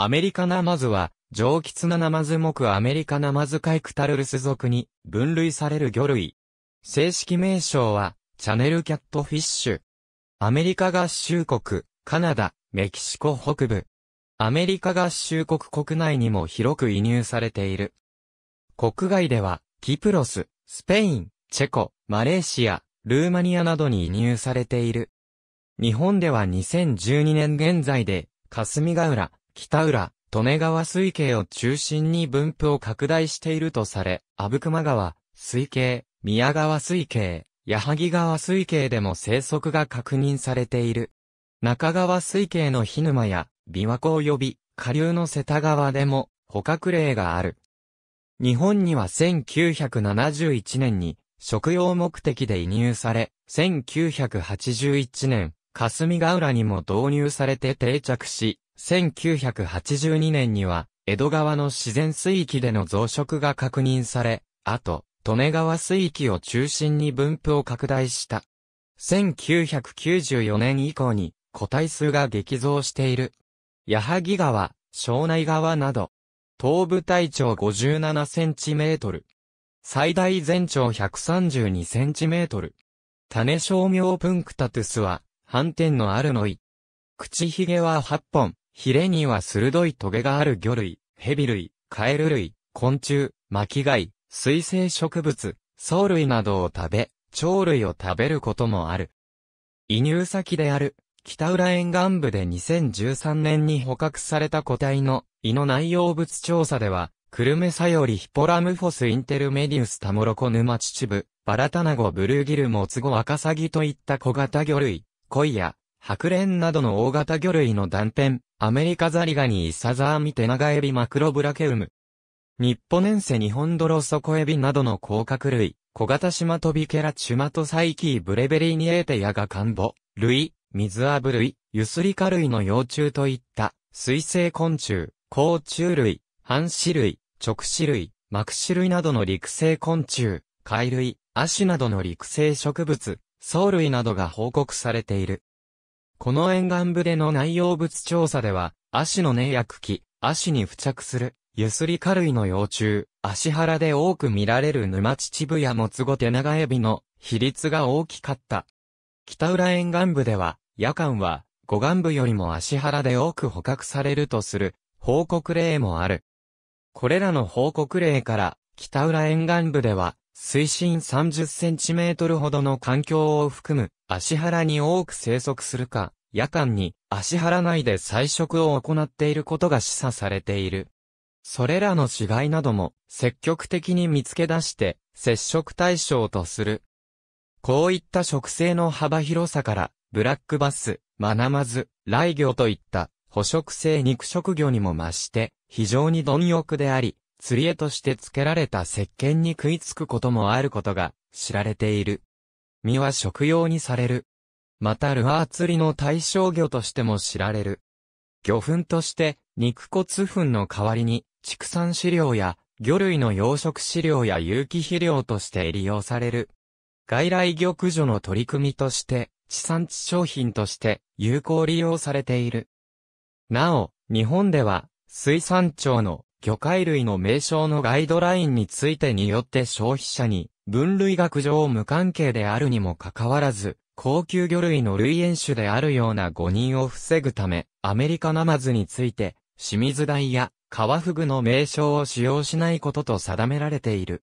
アメリカナマズは、上吉なナマズ目アメリカナマズカイクタルルス属に分類される魚類。正式名称は、チャネルキャットフィッシュ。アメリカ合衆国、カナダ、メキシコ北部。アメリカ合衆国国内にも広く輸入されている。国外では、キプロス、スペイン、チェコ、マレーシア、ルーマニアなどに輸入されている。日本では2012年現在で、霞ヶ浦、北浦、利根川水系を中心に分布を拡大しているとされ、阿武隈川、水系、宮川水系、矢作川水系でも生息が確認されている。中川水系の日沼や、琵琶湖及び、下流の瀬田川でも、捕獲例がある。日本には1971年に、食用目的で移入され、1981年、霞ヶ浦にも導入されて定着し、1982年には、江戸川の自然水域での増殖が確認され、あと、利根川水域を中心に分布を拡大した。1994年以降に個体数が激増している。矢作川、庄内川など、東部体長57センチメートル。最大全長132センチメートル。種商名プンクタトゥスは、斑点のあるのい。口ひげは8本、ヒレには鋭い棘がある魚類、蛇類、カエル類、昆虫、巻貝、水生植物、藻類などを食べ、鳥類を食べることもある。移入先である、北浦沿岸部で2013年に捕獲された個体の胃の内容物調査では、クルメサヨリヒポラムフォスインテルメディウスタモロコヌマチチブ、バラタナゴブルーギルモツゴワカサギといった小型魚類、コイや白蓮などの大型魚類の断片、アメリカザリガニイサザーミテナガエビマクロブラケウム。日本年生日本ドロソコエビなどの甲殻類、小型シマトビケラチュマトサイキーブレベリーニエーテヤガカンボ、類、水アブ類、ユスリカ類の幼虫といった、水生昆虫、甲虫類、半種類、直種類、膜種類などの陸生昆虫、貝類、アシなどの陸生植物、藻類などが報告されている。この沿岸部での内容物調査では、足の根や茎、足に付着する、ゆすり軽いの幼虫、足原で多く見られる沼秩父やもつご手長エビの比率が大きかった。北浦沿岸部では、夜間は、護岸部よりも足原で多く捕獲されるとする、報告例もある。これらの報告例から、北浦沿岸部では、水深3 0トルほどの環境を含む足原に多く生息するか、夜間に足原内で採食を行っていることが示唆されている。それらの死骸なども積極的に見つけ出して接触対象とする。こういった植生の幅広さから、ブラックバス、マナマズ、雷魚といった捕食性肉食魚にも増して非常に貪欲であり、釣り絵として付けられた石鹸に食いつくこともあることが知られている。身は食用にされる。またルアー釣りの対象魚としても知られる。魚粉として肉骨粉の代わりに畜産飼料や魚類の養殖飼料や有機肥料として利用される。外来玉女の取り組みとして地産地商品として有効利用されている。なお、日本では水産庁の魚介類の名称のガイドラインについてによって消費者に、分類学上無関係であるにもかかわらず、高級魚類の類塩種であるような誤認を防ぐため、アメリカナマズについて、清水台やカワフグの名称を使用しないことと定められている。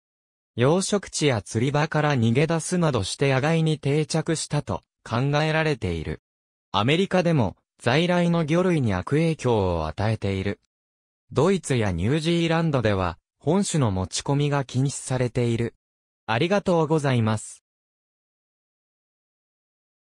養殖地や釣り場から逃げ出すなどして野外に定着したと考えられている。アメリカでも在来の魚類に悪影響を与えているドイツやニュージーランドでは、本種の持ち込みが禁止されている。ありがとうございます。